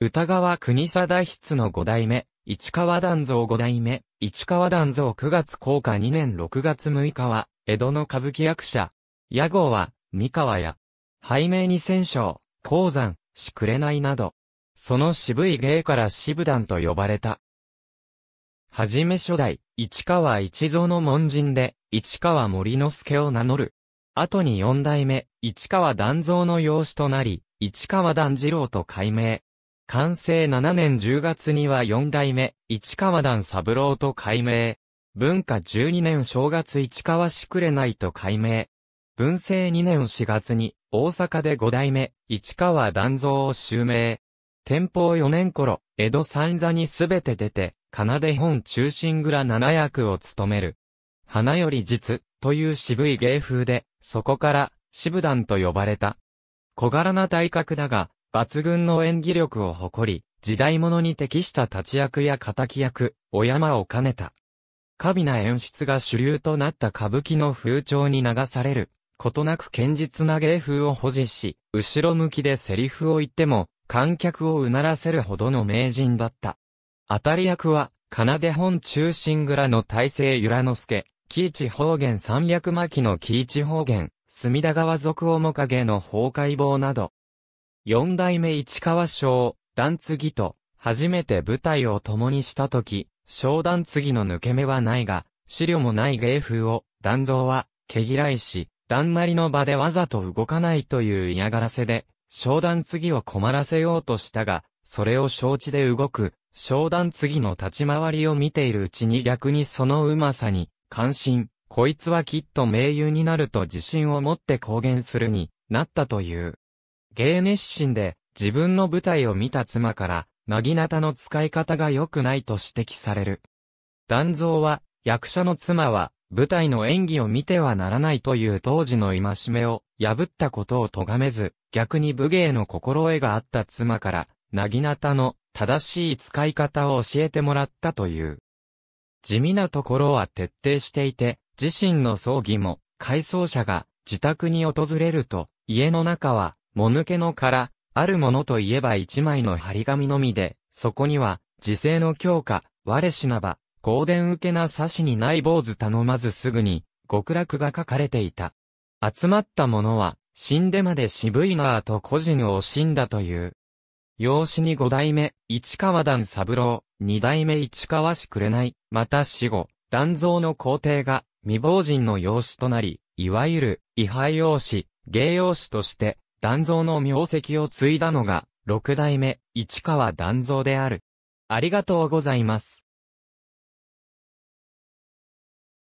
歌川国貞筆の五代目、市川団蔵五代目、市川団蔵九月降下二年六月六日は、江戸の歌舞伎役者。屋号は、三河屋。拝命に戦勝、鉱山、しくれないなど。その渋い芸から渋団と呼ばれた。はじめ初代、市川一蔵の門人で、市川森之助を名乗る。後に四代目、市川団蔵の養子となり、市川団次郎と改名。完成7年10月には4代目、市川団三郎と改名。文化12年正月市川しくれないと改名。文政2年4月に、大阪で5代目、市川団蔵を襲名。天保4年頃、江戸三座にすべて出て、奏で本中心蔵7役を務める。花より実、という渋い芸風で、そこから、渋団と呼ばれた。小柄な体格だが、抜群の演技力を誇り、時代物に適した立役や敵役、お山を兼ねた。過敏な演出が主流となった歌舞伎の風潮に流される、ことなく堅実な芸風を保持し、後ろ向きでセリフを言っても、観客をうならせるほどの名人だった。当たり役は、奏で本中心蔵の大成由良之助、喜一方言三百巻の喜一方言、隅田川俗面影の崩壊棒など、四代目市川省、段次と、初めて舞台を共にしたとき、商段次の抜け目はないが、資料もない芸風を、段蔵は、毛嫌いし、段まりの場でわざと動かないという嫌がらせで、商段次を困らせようとしたが、それを承知で動く、商段次の立ち回りを見ているうちに逆にそのうまさに、感心、こいつはきっと名優になると自信を持って公言するになったという。芸熱心で、自分の舞台を見た妻から、なぎなたの使い方が良くないと指摘される。断蔵は、役者の妻は、舞台の演技を見てはならないという当時の戒めを破ったことを咎めず、逆に武芸の心得があった妻から、なぎなたの正しい使い方を教えてもらったという。地味なところは徹底していて、自身の葬儀も、回葬者が自宅に訪れると、家の中はもぬけの殻、あるものといえば一枚の張り紙のみで、そこには、時勢の強化、我しなば、公伝受けな差しにない坊主頼まずすぐに、極楽が書かれていた。集まった者は、死んでまで渋いなぁと個人を死んだという。養子に五代目、市川段三郎、二代目市川しくれない、また死後、断蔵の皇帝が、未亡人の養子となり、いわゆる、位牌養子、芸養子として、断蔵の名跡を継いだのが、六代目、市川断蔵である。ありがとうございます。